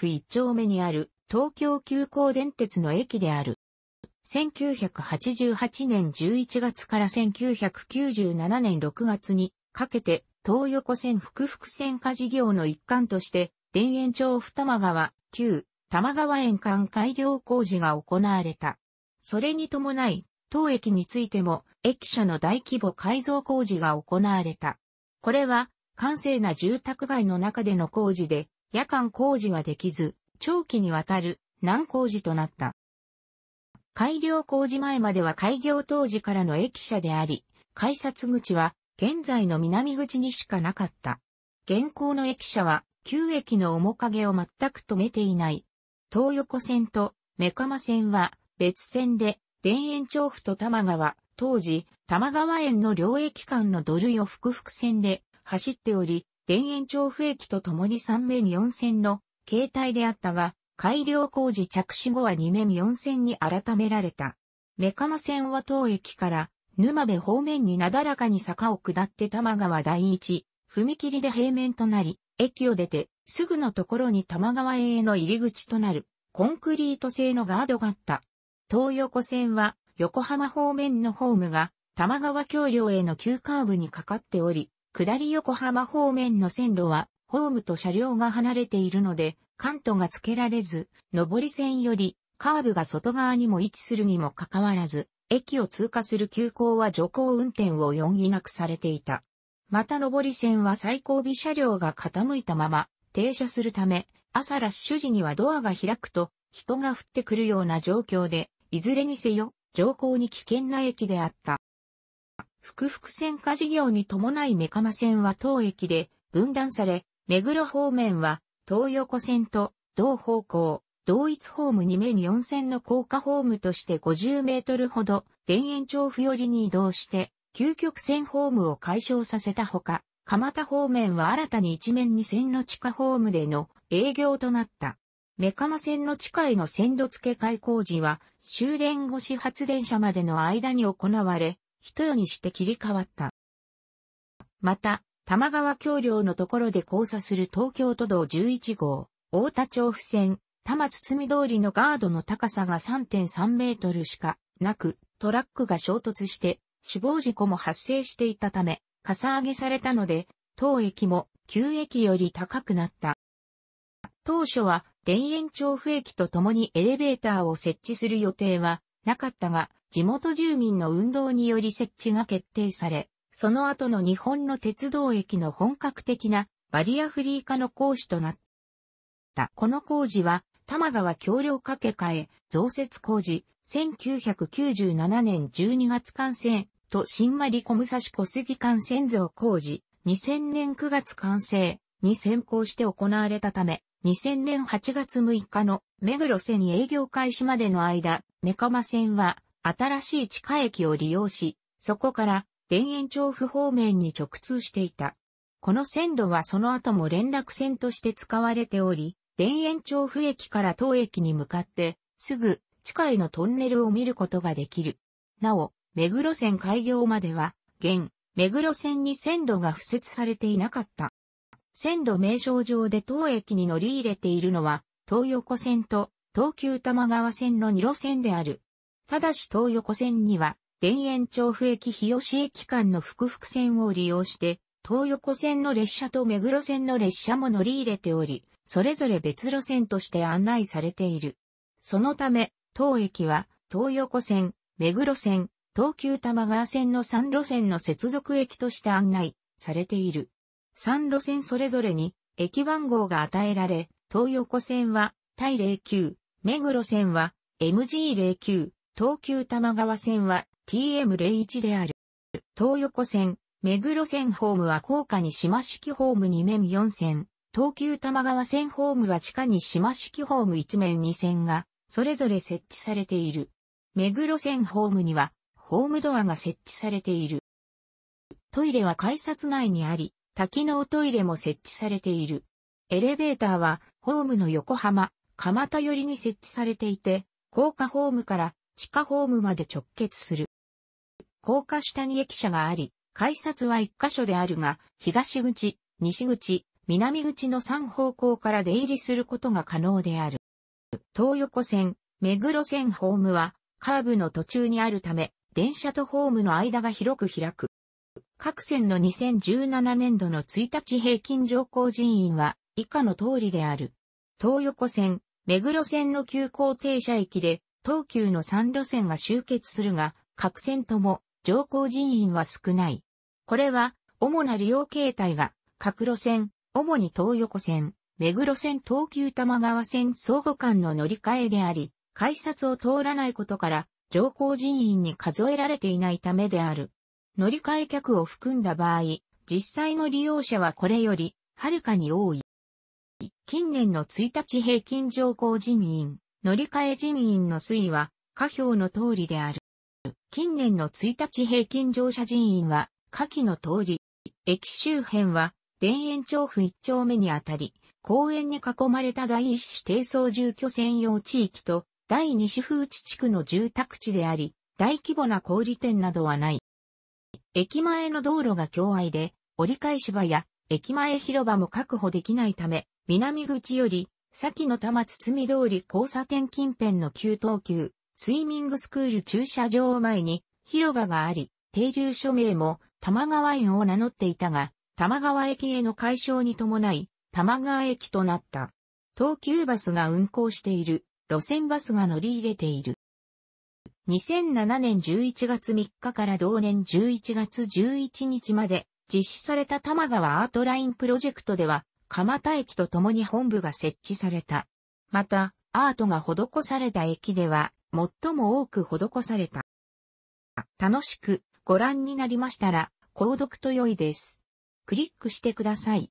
府一丁目にある東京急行電鉄の駅である。1988年11月から1997年6月にかけて東横線福福線化事業の一環として田園町二間川旧玉川沿間改良工事が行われた。それに伴い当駅についても駅舎の大規模改造工事が行われた。これは、閑静な住宅街の中での工事で、夜間工事はできず、長期にわたる難工事となった。改良工事前までは開業当時からの駅舎であり、改札口は現在の南口にしかなかった。現行の駅舎は旧駅の面影を全く止めていない。東横線と目マ線は別線で田園調布と玉川、当時玉川園の両駅間の土塁を複々線で走っており、田園調布駅と共に3面4線の形態であったが、改良工事着手後は2面4線に改められた。目釜線は当駅から沼部方面になだらかに坂を下って玉川第一、踏切で平面となり、駅を出てすぐのところに玉川園への入り口となるコンクリート製のガードがあった。東横線は横浜方面のホームが玉川橋梁への急カーブにかかっており、下り横浜方面の線路は、ホームと車両が離れているので、関東が付けられず、上り線より、カーブが外側にも位置するにもかかわらず、駅を通過する急行は徐行運転を容疑なくされていた。また上り線は最後尾車両が傾いたまま停車するため、朝ラッシュ時にはドアが開くと人が降ってくるような状況で、いずれにせよ、乗降に危険な駅であった。福々線化事業に伴い目マ線は当駅で分断され、目黒方面は東横線と同方向、同一ホーム2面4線の高架ホームとして50メートルほど田園調布寄りに移動して、究極線ホームを解消させたほか、蒲田方面は新たに一面2線の地下ホームでの営業となった。目マ線の地下への線路付け替え工事は、終電後始発電車までの間に行われ、一よにして切り替わった。また、玉川橋梁のところで交差する東京都道11号、大田町付線、多摩堤通りのガードの高さが3.3メートルしかなく、トラックが衝突して死亡事故も発生していたため、かさ上げされたので、当駅も旧駅より高くなった。当初は田園調布駅とともにエレベーターを設置する予定はなかったが、地元住民の運動により設置が決定され、その後の日本の鉄道駅の本格的なバリアフリー化の講師となった。この工事は、玉川橋梁架け替え、増設工事、1997年12月完成と新丸小武蔵小杉間線造工事、2000年9月完成に先行して行われたため、2000年8月6日の目黒線営業開始までの間、メカマ線は新しい地下駅を利用し、そこから田園調布方面に直通していた。この線路はその後も連絡線として使われており、田園調布駅から当駅に向かって、すぐ地下へのトンネルを見ることができる。なお、目黒線開業までは、現、目黒線に線路が付設されていなかった。線路名称上で当駅に乗り入れているのは、東横線と東急玉川線の2路線である。ただし東横線には、田園調布駅日吉駅間の複々線を利用して、東横線の列車と目黒線の列車も乗り入れており、それぞれ別路線として案内されている。そのため、当駅は、東横線、目黒線、東急玉川線の3路線の接続駅として案内されている。3路線それぞれに駅番号が与えられ、東横線は対09、目黒線は MG09、東急玉川線は TM01 である。東横線、目黒線ホームは高架に島式ホーム2面4線、東急玉川線ホームは地下に島式ホーム1面2線が、それぞれ設置されている。目黒線ホームには、ホームドアが設置されている。トイレは改札内にあり、多機能トイレも設置されている。エレベーターは、ホームの横浜、蒲田寄りに設置されていて、高架ホームから地下ホームまで直結する。高架下に駅舎があり、改札は一箇所であるが、東口、西口、南口の3方向から出入りすることが可能である。東横線、目黒線ホームは、カーブの途中にあるため、電車とホームの間が広く開く。各線の2017年度の1日平均乗降人員は以下の通りである。東横線、目黒線の急行停車駅で東急の3路線が集結するが、各線とも乗降人員は少ない。これは、主な利用形態が、各路線、主に東横線、目黒線東急玉川線相互間の乗り換えであり、改札を通らないことから、乗降人員に数えられていないためである。乗り換え客を含んだ場合、実際の利用者はこれより、はるかに多い。近年の1日平均乗降人員、乗り換え人員の推移は下表の通りである。近年の1日平均乗車人員は下記の通り、駅周辺は田園調布1丁目にあたり、公園に囲まれた第一市低層住居専用地域と第二市風地地区の住宅地であり、大規模な小売店などはない。駅前の道路が狭隘で、折り返し場や駅前広場も確保できないため、南口より先の多摩堤通り交差点近辺の急等級、スイミングスクール駐車場を前に広場があり、停留署名も多摩川園を名乗っていたが、多摩川駅への解消に伴い、多摩川駅となった。東急バスが運行している、路線バスが乗り入れている。2007年11月3日から同年11月11日まで実施された多摩川アートラインプロジェクトでは、蒲田駅と共に本部が設置された。また、アートが施された駅では、最も多く施された。楽しくご覧になりましたら、購読と良いです。クリックしてください。